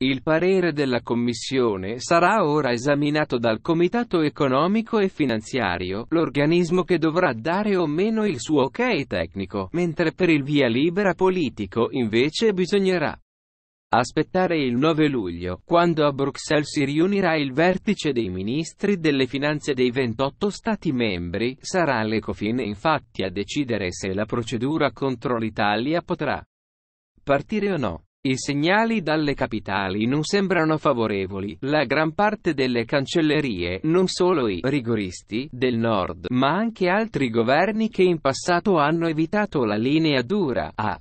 Il parere della Commissione sarà ora esaminato dal Comitato economico e finanziario, l'organismo che dovrà dare o meno il suo ok tecnico, mentre per il via libera politico invece bisognerà aspettare il 9 luglio, quando a Bruxelles si riunirà il vertice dei ministri delle finanze dei 28 Stati membri, sarà l'Ecofin infatti a decidere se la procedura contro l'Italia potrà partire o no. I segnali dalle capitali non sembrano favorevoli. La gran parte delle cancellerie, non solo i rigoristi del nord, ma anche altri governi che in passato hanno evitato la linea dura, a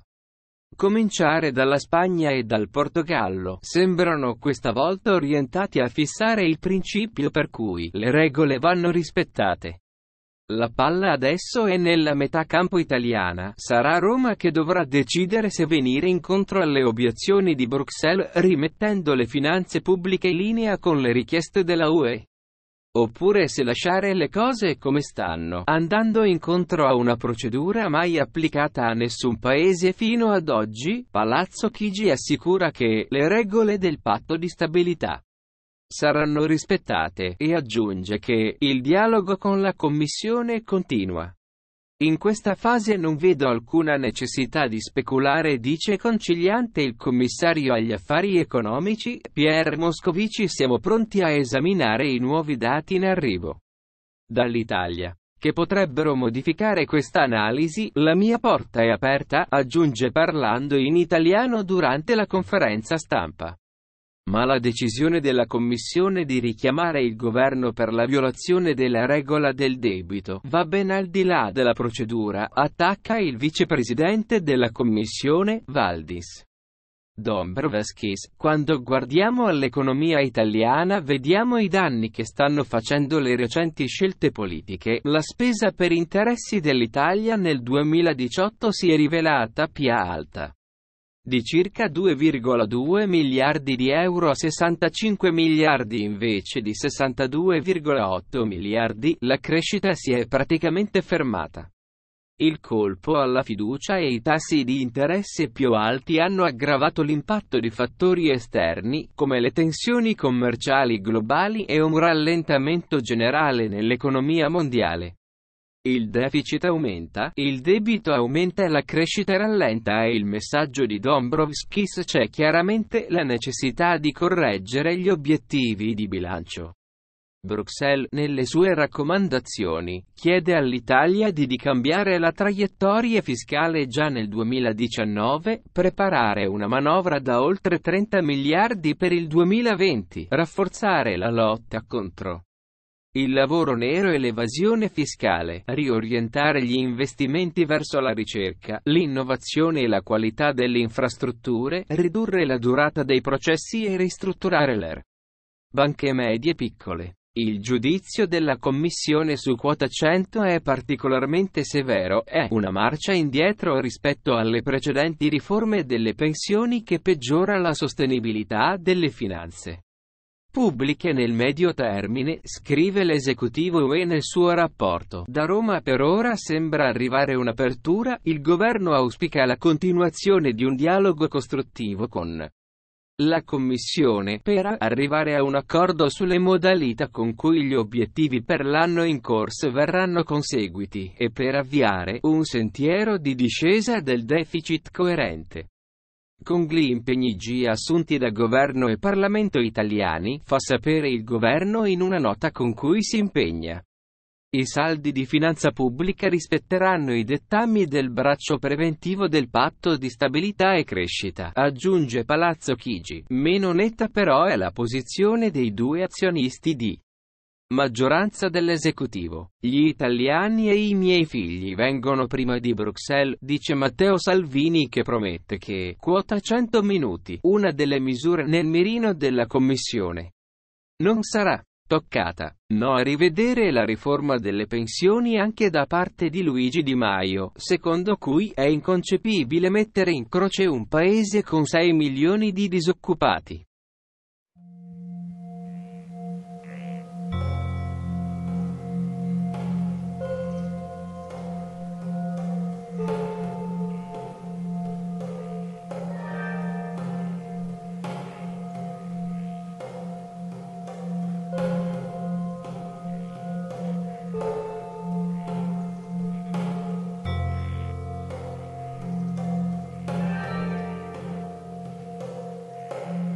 cominciare dalla Spagna e dal Portogallo, sembrano questa volta orientati a fissare il principio per cui le regole vanno rispettate. La palla adesso è nella metà campo italiana, sarà Roma che dovrà decidere se venire incontro alle obiezioni di Bruxelles rimettendo le finanze pubbliche in linea con le richieste della UE. Oppure se lasciare le cose come stanno, andando incontro a una procedura mai applicata a nessun paese fino ad oggi, Palazzo Chigi assicura che le regole del patto di stabilità saranno rispettate e aggiunge che il dialogo con la Commissione continua. In questa fase non vedo alcuna necessità di speculare, dice conciliante il commissario agli affari economici, Pierre Moscovici. Siamo pronti a esaminare i nuovi dati in arrivo dall'Italia, che potrebbero modificare questa analisi. La mia porta è aperta, aggiunge parlando in italiano durante la conferenza stampa ma la decisione della Commissione di richiamare il governo per la violazione della regola del debito va ben al di là della procedura, attacca il vicepresidente della Commissione, Valdis. Dombrovskis, quando guardiamo all'economia italiana vediamo i danni che stanno facendo le recenti scelte politiche, la spesa per interessi dell'Italia nel 2018 si è rivelata più alta di circa 2,2 miliardi di euro a 65 miliardi invece di 62,8 miliardi, la crescita si è praticamente fermata. Il colpo alla fiducia e i tassi di interesse più alti hanno aggravato l'impatto di fattori esterni, come le tensioni commerciali globali e un rallentamento generale nell'economia mondiale il deficit aumenta, il debito aumenta e la crescita rallenta e il messaggio di Dombrovskis c'è chiaramente la necessità di correggere gli obiettivi di bilancio. Bruxelles, nelle sue raccomandazioni, chiede all'Italia di cambiare la traiettoria fiscale già nel 2019, preparare una manovra da oltre 30 miliardi per il 2020, rafforzare la lotta contro il lavoro nero e l'evasione fiscale, riorientare gli investimenti verso la ricerca, l'innovazione e la qualità delle infrastrutture, ridurre la durata dei processi e ristrutturare l'ER. Banche medie piccole. Il giudizio della Commissione su quota 100 è particolarmente severo, è una marcia indietro rispetto alle precedenti riforme delle pensioni che peggiora la sostenibilità delle finanze pubbliche nel medio termine, scrive l'esecutivo UE nel suo rapporto. Da Roma per ora sembra arrivare un'apertura, il governo auspica la continuazione di un dialogo costruttivo con la Commissione per arrivare a un accordo sulle modalità con cui gli obiettivi per l'anno in corso verranno conseguiti e per avviare un sentiero di discesa del deficit coerente. Con gli impegni G assunti da governo e Parlamento italiani, fa sapere il governo in una nota con cui si impegna. I saldi di finanza pubblica rispetteranno i dettami del braccio preventivo del patto di stabilità e crescita, aggiunge Palazzo Chigi. Meno netta però è la posizione dei due azionisti di Maggioranza dell'esecutivo. Gli italiani e i miei figli vengono prima di Bruxelles, dice Matteo Salvini che promette che quota 100 minuti, una delle misure nel mirino della Commissione, non sarà toccata. No a rivedere la riforma delle pensioni anche da parte di Luigi Di Maio, secondo cui è inconcepibile mettere in croce un paese con 6 milioni di disoccupati. Thank you.